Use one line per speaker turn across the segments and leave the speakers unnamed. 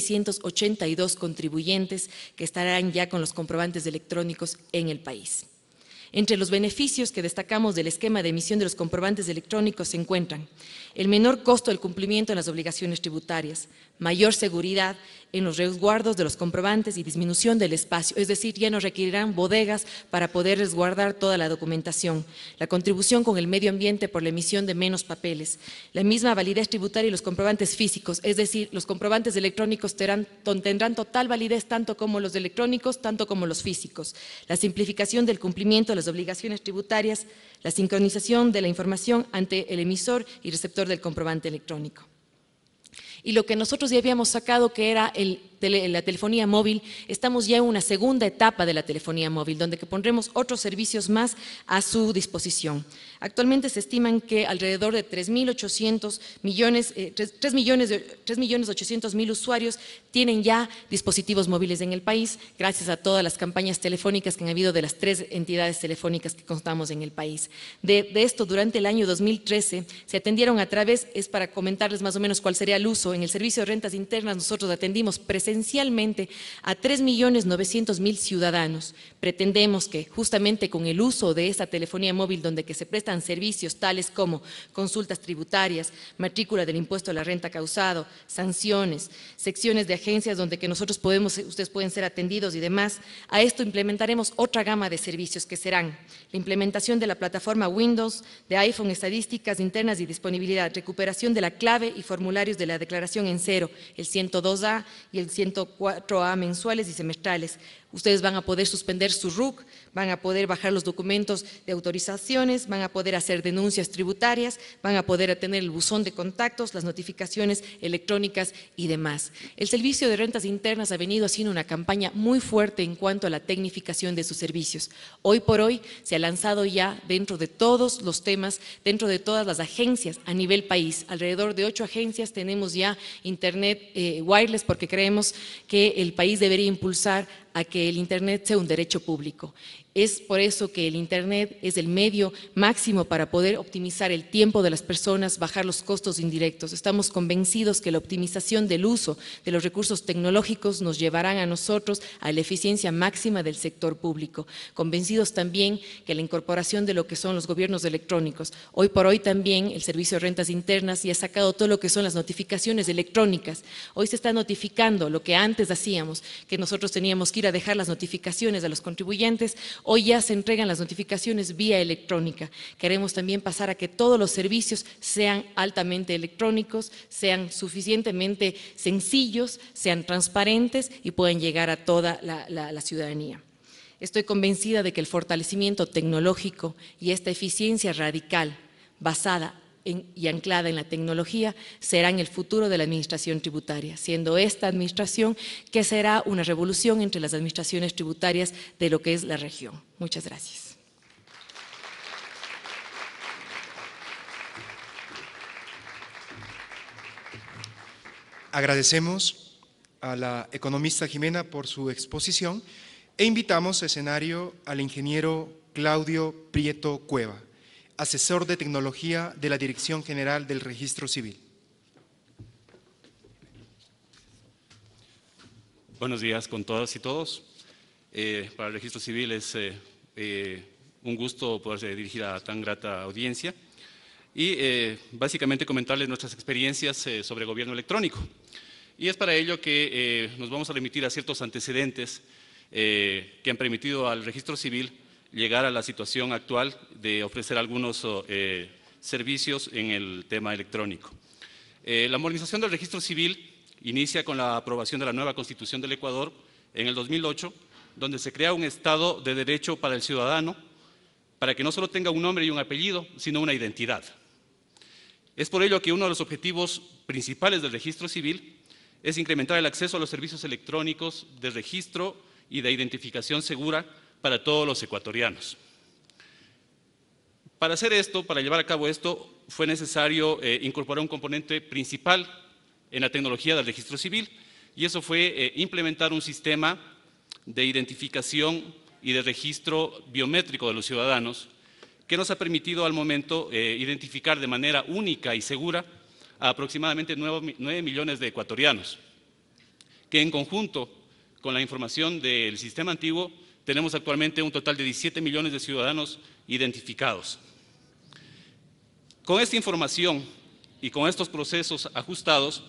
682 contribuyentes que estarán ya con los comprobantes electrónicos en el país. Entre los beneficios que destacamos del esquema de emisión de los comprobantes electrónicos se encuentran el menor costo del cumplimiento de las obligaciones tributarias, mayor seguridad en los resguardos de los comprobantes y disminución del espacio, es decir, ya no requerirán bodegas para poder resguardar toda la documentación, la contribución con el medio ambiente por la emisión de menos papeles, la misma validez tributaria y los comprobantes físicos, es decir, los comprobantes electrónicos tendrán total validez tanto como los electrónicos, tanto como los físicos, la simplificación del cumplimiento de las obligaciones tributarias, la sincronización de la información ante el emisor y receptor del comprobante electrónico y lo que nosotros ya habíamos sacado, que era el en la telefonía móvil, estamos ya en una segunda etapa de la telefonía móvil, donde que pondremos otros servicios más a su disposición. Actualmente se estiman que alrededor de 3.800 millones, 3, eh, 3 millones, de, millones 800 mil usuarios tienen ya dispositivos móviles en el país, gracias a todas las campañas telefónicas que han habido de las tres entidades telefónicas que contamos en el país. De, de esto, durante el año 2013 se atendieron a través, es para comentarles más o menos cuál sería el uso, en el servicio de rentas internas nosotros atendimos presencia Esencialmente a 3.900.000 ciudadanos. Pretendemos que justamente con el uso de esta telefonía móvil donde que se prestan servicios tales como consultas tributarias, matrícula del impuesto a la renta causado, sanciones, secciones de agencias donde que nosotros podemos, ustedes pueden ser atendidos y demás, a esto implementaremos otra gama de servicios que serán la implementación de la plataforma Windows, de iPhone, estadísticas internas y disponibilidad, recuperación de la clave y formularios de la declaración en cero, el 102A y el 102 104A mensuales y semestrales, Ustedes van a poder suspender su RUC, van a poder bajar los documentos de autorizaciones, van a poder hacer denuncias tributarias, van a poder tener el buzón de contactos, las notificaciones electrónicas y demás. El Servicio de Rentas Internas ha venido haciendo una campaña muy fuerte en cuanto a la tecnificación de sus servicios. Hoy por hoy se ha lanzado ya dentro de todos los temas, dentro de todas las agencias a nivel país. Alrededor de ocho agencias tenemos ya Internet eh, wireless porque creemos que el país debería impulsar a que el Internet sea un derecho público es por eso que el Internet es el medio máximo para poder optimizar el tiempo de las personas, bajar los costos indirectos. Estamos convencidos que la optimización del uso de los recursos tecnológicos nos llevarán a nosotros a la eficiencia máxima del sector público. Convencidos también que la incorporación de lo que son los gobiernos electrónicos. Hoy por hoy también el Servicio de Rentas Internas ya ha sacado todo lo que son las notificaciones electrónicas. Hoy se está notificando lo que antes hacíamos, que nosotros teníamos que ir a dejar las notificaciones a los contribuyentes. Hoy ya se entregan las notificaciones vía electrónica. Queremos también pasar a que todos los servicios sean altamente electrónicos, sean suficientemente sencillos, sean transparentes y puedan llegar a toda la, ciudadanía. Estoy convencida de que el fortalecimiento tecnológico y esta eficiencia radical basada y anclada en la tecnología serán el futuro de la administración tributaria, siendo esta administración que será una revolución entre las administraciones tributarias de lo que es la región. Muchas gracias. agradecemos
a la economista Jimena por su exposición e invitamos a escenario al ingeniero Claudio Prieto Cueva asesor de tecnología de la Dirección General del Registro Civil. Buenos días con todas y todos. Eh, para el Registro Civil es eh, eh, un gusto poderse dirigir a tan grata audiencia y básicamente comentarles nuestras experiencias sobre gobierno electrónico. Y es para ello que nos vamos a remitir a ciertos antecedentes que han permitido al Registro Civil llegar a la situación actual de ofrecer algunos oh, eh, servicios en el tema electrónico. Eh, la modernización del registro civil inicia con la aprobación de la nueva Constitución del Ecuador en el 2008, donde se crea un Estado de derecho para el ciudadano, para que no solo tenga un nombre y un apellido, sino una identidad. Es por ello que uno de los objetivos principales del registro civil es incrementar el acceso a los servicios electrónicos de registro y de identificación segura para todos los ecuatorianos. Para hacer esto, para llevar a cabo esto, fue necesario eh, incorporar un componente principal en la tecnología del registro civil, y eso fue eh, implementar un sistema de identificación y de registro biométrico de los ciudadanos, que nos ha permitido al momento eh, identificar de manera única y segura a aproximadamente 9 millones de ecuatorianos, que en conjunto con la información del sistema antiguo tenemos actualmente un total de 17 millones de ciudadanos identificados. Con esta información y con estos procesos ajustados,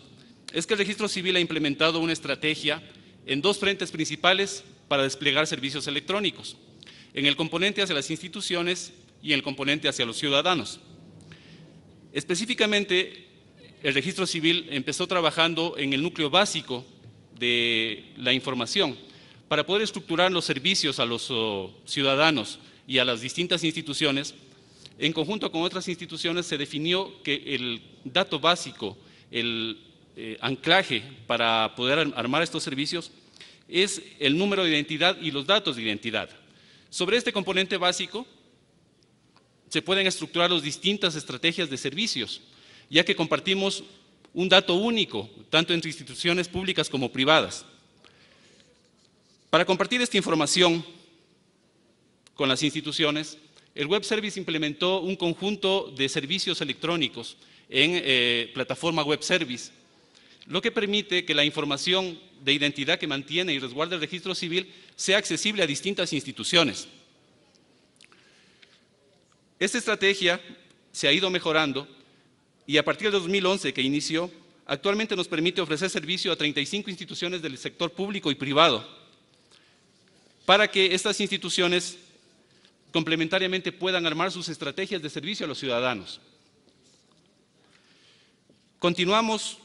es que el registro civil ha implementado una estrategia en dos frentes principales para desplegar servicios electrónicos, en el componente hacia las instituciones y en el componente hacia los ciudadanos. Específicamente, el registro civil empezó trabajando en el núcleo básico de la información, para poder estructurar los servicios a los oh, ciudadanos y a las distintas instituciones, en conjunto con otras instituciones se definió que el dato básico, el eh, anclaje para poder armar estos servicios es el número de identidad y los datos de identidad. Sobre este componente básico se pueden estructurar las distintas estrategias de servicios, ya que compartimos un dato único, tanto entre instituciones públicas como privadas. Para compartir esta información con las instituciones, el Web Service implementó un conjunto de servicios electrónicos en eh, plataforma Web Service, lo que permite que la información de identidad que mantiene y resguarda el registro civil sea accesible a distintas instituciones. Esta estrategia se ha ido mejorando y a partir de 2011 que inició, actualmente nos permite ofrecer servicio a 35 instituciones del sector público y privado, para que estas instituciones complementariamente puedan armar sus estrategias de servicio a los ciudadanos. Continuamos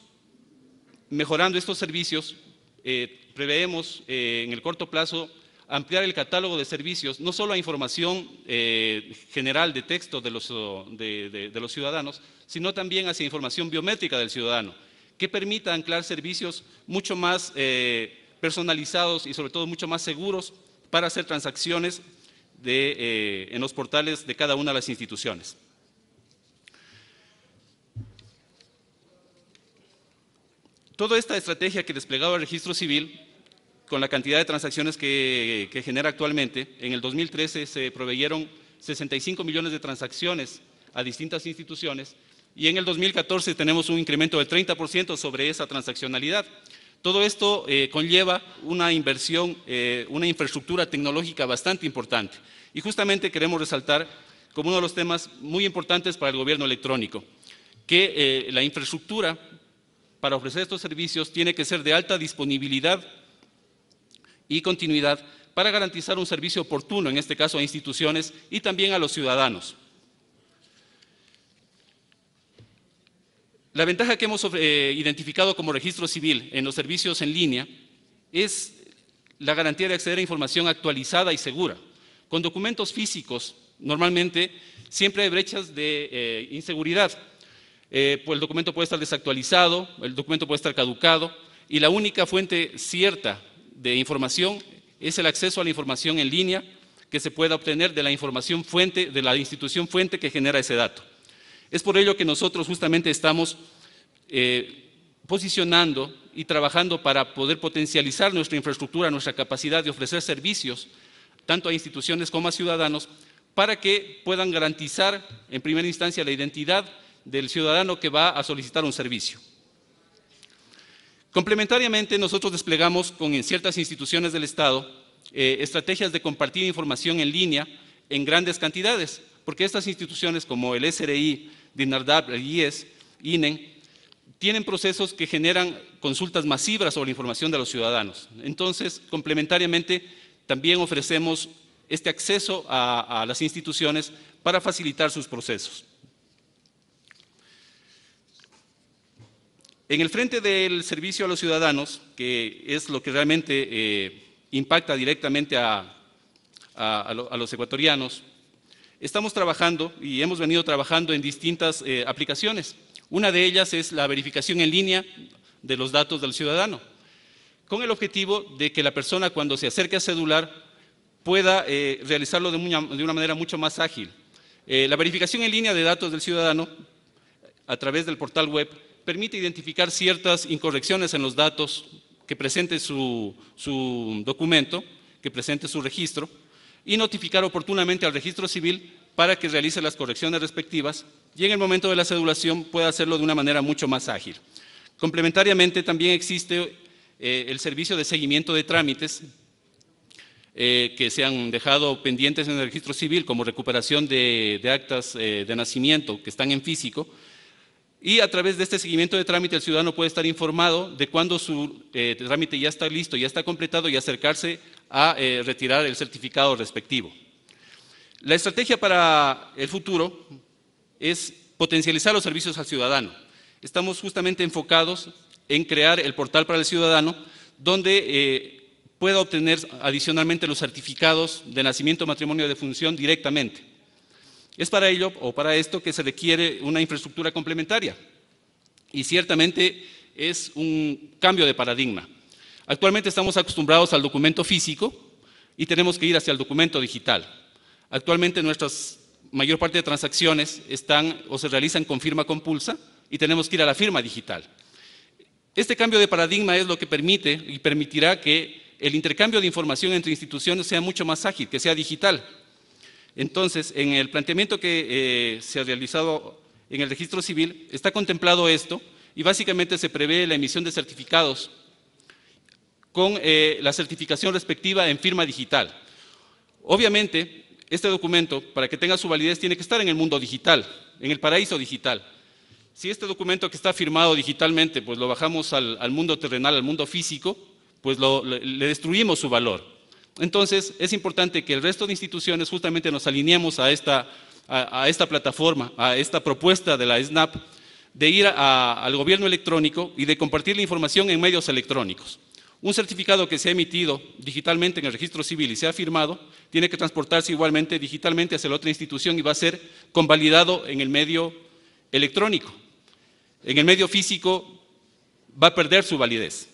mejorando estos servicios, eh, preveemos eh, en el corto plazo ampliar el catálogo de servicios, no solo a información eh, general de texto de los, de los, ciudadanos, sino también hacia información biométrica del ciudadano, que permita anclar servicios mucho más personalizados y sobre todo mucho más seguros para hacer transacciones eh, en los portales de cada una de las instituciones. Toda esta estrategia que desplegaba el registro civil, con la cantidad de transacciones que, que genera actualmente, en el 2013 se proveyeron 65 millones de transacciones a distintas instituciones y en el 2014 tenemos un incremento del 30% sobre esa transaccionalidad. Todo esto eh, conlleva una inversión, eh, una infraestructura tecnológica bastante importante. Y justamente queremos resaltar como uno de los temas muy importantes para el gobierno electrónico, que eh, la infraestructura para ofrecer estos servicios tiene que ser de alta disponibilidad y continuidad para garantizar un servicio oportuno, en este caso a instituciones y también a los ciudadanos. La ventaja que hemos eh, identificado como registro civil en los servicios en línea es la garantía de acceder a información actualizada y segura. Con documentos físicos, normalmente, siempre hay brechas de eh, inseguridad. Eh, pues el documento puede estar desactualizado, el documento puede estar caducado, y la única fuente cierta de información es el acceso a la información en línea que se pueda obtener de la información fuente, de la institución fuente que genera ese dato. Es por ello que nosotros justamente estamos eh, posicionando y trabajando para poder potencializar nuestra infraestructura, nuestra capacidad de ofrecer servicios, tanto a instituciones como a ciudadanos, para que puedan garantizar en primera instancia la identidad del ciudadano que va a solicitar un servicio. Complementariamente, nosotros desplegamos con ciertas instituciones del Estado eh, estrategias de compartir información en línea en grandes cantidades, porque estas instituciones como el SRI, DINARDAP, el IES, INEN, e tienen procesos que generan consultas masivas sobre la información de los ciudadanos. Entonces, complementariamente, también ofrecemos este acceso a, las instituciones para facilitar sus procesos. En el frente del servicio a los ciudadanos, que es lo que realmente eh, impacta directamente a, los ecuatorianos, estamos trabajando y hemos venido trabajando en distintas eh, aplicaciones. Una de ellas es la verificación en línea de los datos del ciudadano, con el objetivo de que la persona cuando se acerque a cedular pueda eh, realizarlo de una, manera mucho más ágil. Eh, la verificación en línea de datos del ciudadano a través del portal web permite identificar ciertas incorrecciones en los datos que presente su documento, que presente su registro, y notificar oportunamente al registro civil para que realice las correcciones respectivas y en el momento de la cedulación pueda hacerlo de una manera mucho más ágil. Complementariamente también existe eh, el servicio de seguimiento de trámites eh, que se han dejado pendientes en el registro civil como recuperación de, actas eh, de nacimiento que están en físico y a través de este seguimiento de trámite, el ciudadano puede estar informado de cuándo su eh, trámite ya está listo, ya está completado y acercarse a eh, retirar el certificado respectivo. La estrategia para el futuro es potencializar los servicios al ciudadano. Estamos justamente enfocados en crear el portal para el ciudadano, donde eh, pueda obtener adicionalmente los certificados de nacimiento, matrimonio y de función directamente. Es para ello o para esto que se requiere una infraestructura complementaria. Y ciertamente es un cambio de paradigma. Actualmente estamos acostumbrados al documento físico y tenemos que ir hacia el documento digital. Actualmente nuestra mayor parte de transacciones están o se realizan con firma compulsa y tenemos que ir a la firma digital. Este cambio de paradigma es lo que permite y permitirá que el intercambio de información entre instituciones sea mucho más ágil, que sea digital, entonces, en el planteamiento que eh, se ha realizado en el registro civil, está contemplado esto y básicamente se prevé la emisión de certificados con eh, la certificación respectiva en firma digital. Obviamente, este documento, para que tenga su validez, tiene que estar en el mundo digital, en el paraíso digital. Si este documento que está firmado digitalmente, pues lo bajamos al, mundo terrenal, al mundo físico, pues le destruimos su valor. Entonces, es importante que el resto de instituciones justamente nos alineemos a esta, plataforma, a esta propuesta de la SNAP, de ir al gobierno electrónico y de compartir la información en medios electrónicos. Un certificado que se ha emitido digitalmente en el registro civil y se ha firmado, tiene que transportarse igualmente digitalmente hacia la otra institución y va a ser convalidado en el medio electrónico. En el medio físico va a perder su validez.